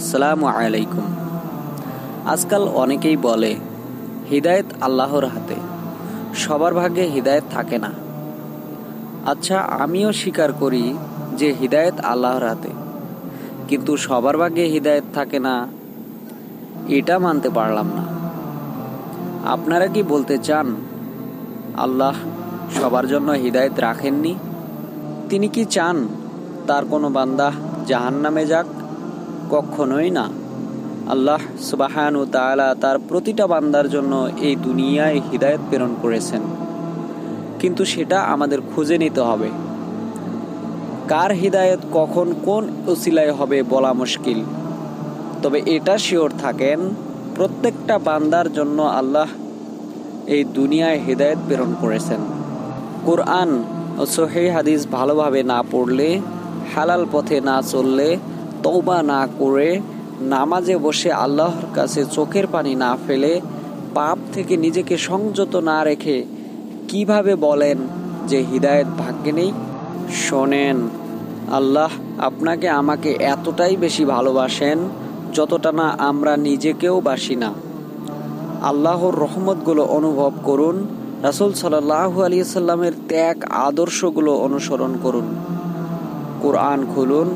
আসসালামু আলাইকুম আজকাল অনেকেই বলে হৃদায়ত আল্লাহর হাতে সবার ভাগ্যে হৃদায়ত থাকে না আচ্ছা আমিও স্বীকার করি যে হৃদায়ত আল্লাহর হাতে কিন্তু সবার ভাগ্যে হৃদায়ত থাকে না এটা মানতে পারলাম না আপনারা কি বলতে চান আল্লাহ সবার জন্য হৃদায়ত রাখেননি তিনি কি চান তার কোনো বান্দা জাহান নামে যাক কখনোই না আল্লাহ সুবাহানু তালা তার প্রতিটা বান্দার জন্য এই দুনিয়ায় হৃদায়ত প্রেরণ করেছেন কিন্তু সেটা আমাদের খুঁজে নিতে হবে কার হৃদায়ত কখন কোন উসিলায় হবে বলা মুশকিল তবে এটা শিওর থাকেন প্রত্যেকটা বান্দার জন্য আল্লাহ এই দুনিয়ায় হৃদায়ত প্রেরণ করেছেন কোরআন ও সোহে হাদিস ভালোভাবে না পড়লে হালাল পথে না চললে তৌবা না করে নামাজে বসে আল্লাহর কাছে চোখের পানি না ফেলে পাপ থেকে নিজেকে সংযত না রেখে কিভাবে বলেন যে হৃদায়ত ভাগ্যে নেই শোনেন আল্লাহ আপনাকে আমাকে এতটাই বেশি ভালোবাসেন যতটা না আমরা নিজেকেও বাসি না আল্লাহর রহমতগুলো অনুভব করুন রাসুল সাল্লাহ আলি সাল্লামের ত্যাগ আদর্শগুলো অনুসরণ করুন কোরআন খুলুন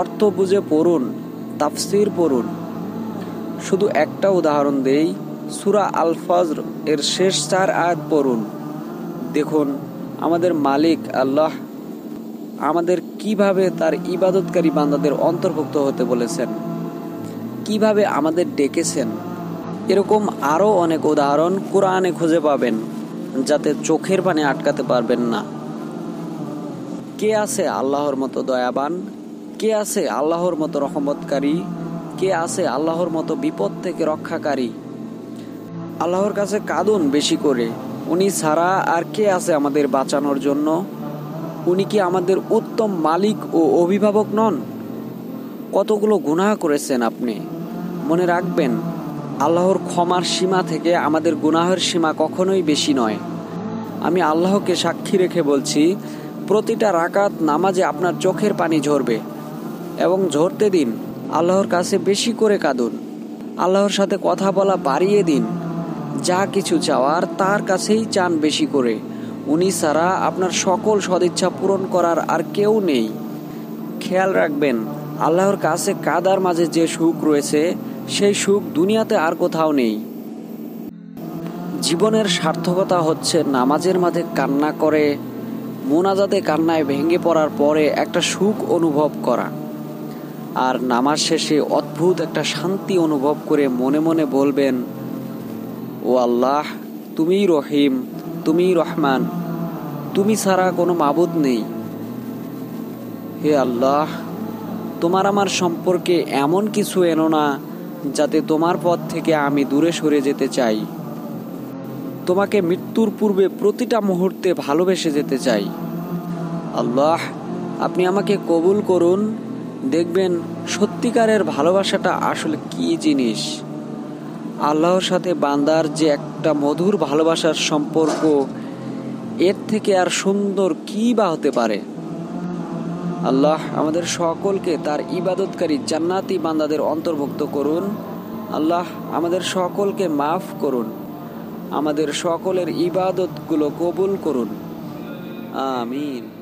অর্থ বুঝে পড়ুন তাফসির পড়ুন শুধু একটা উদাহরণ দেই সুরা আলফাজ এর শেষ চার আয়াত পড়ুন দেখুন আমাদের মালিক আল্লাহ আমাদের কিভাবে তার ইবাদতকারী বান্দাদের অন্তর্ভুক্ত হতে বলেছেন কিভাবে আমাদের ডেকেছেন এরকম আরও অনেক উদাহরণ কোরআনে খুঁজে পাবেন যাতে চোখের পানে আটকাতে পারবেন না কে আছে আল্লাহর মতো দয়াবান কে আছে আল্লাহর মতো রহমতকারী কে আছে আল্লাহর মতো বিপদ থেকে রক্ষাকারী আল্লাহর কাছে কাঁদুন বেশি করে উনি ছাড়া আর কে আছে আমাদের বাঁচানোর জন্য উনি কি আমাদের উত্তম মালিক ও অভিভাবক নন কতগুলো গুনাহ করেছেন আপনি মনে রাখবেন আল্লাহর ক্ষমার সীমা থেকে আমাদের গুনাহের সীমা কখনোই বেশি নয় আমি আল্লাহকে সাক্ষী রেখে বলছি প্রতিটা রাকাত নামাজে আপনার চোখের পানি ঝরবে এবং ঝরতে দিন আল্লাহর কাছে বেশি করে কাঁদুন আল্লাহর সাথে কথা বলা বাড়িয়ে দিন যা কিছু চাওয়ার তার কাছেই চান বেশি করে উনি ছাড়া আপনার সকল সদিচ্ছা পূরণ করার আর কেউ নেই খেয়াল রাখবেন আল্লাহর কাছে কাদার মাঝে যে সুখ রয়েছে সেই সুখ দুনিয়াতে আর কোথাও নেই জীবনের সার্থকতা হচ্ছে নামাজের মাঝে কান্না করে মোনাজাতে কান্নায় ভেঙে পড়ার পরে একটা সুখ অনুভব করা আর নামাজ শেষে অদ্ভুত একটা শান্তি অনুভব করে মনে মনে বলবেন ও আল্লাহ তুমি রহিম তুমি রহমান তুমি ছাড়া কোনো মাবুদ নেই হে আল্লাহ তোমার আমার সম্পর্কে এমন কিছু এনো না যাতে তোমার পথ থেকে আমি দূরে সরে যেতে চাই তোমাকে মৃত্যুর পূর্বে প্রতিটা মুহূর্তে ভালোবেসে যেতে চাই আল্লাহ আপনি আমাকে কবুল করুন দেখবেন সত্যিকারের ভালোবাসাটা আসলে কি জিনিস আল্লাহর সাথে বান্দার যে একটা মধুর ভালোবাসার সম্পর্ক এর থেকে আর সুন্দর কী বা হতে পারে আল্লাহ আমাদের সকলকে তার ইবাদতকারী জান্নাতি বান্দাদের অন্তর্ভুক্ত করুন আল্লাহ আমাদের সকলকে মাফ করুন আমাদের সকলের ইবাদতগুলো কবুল করুন আমিন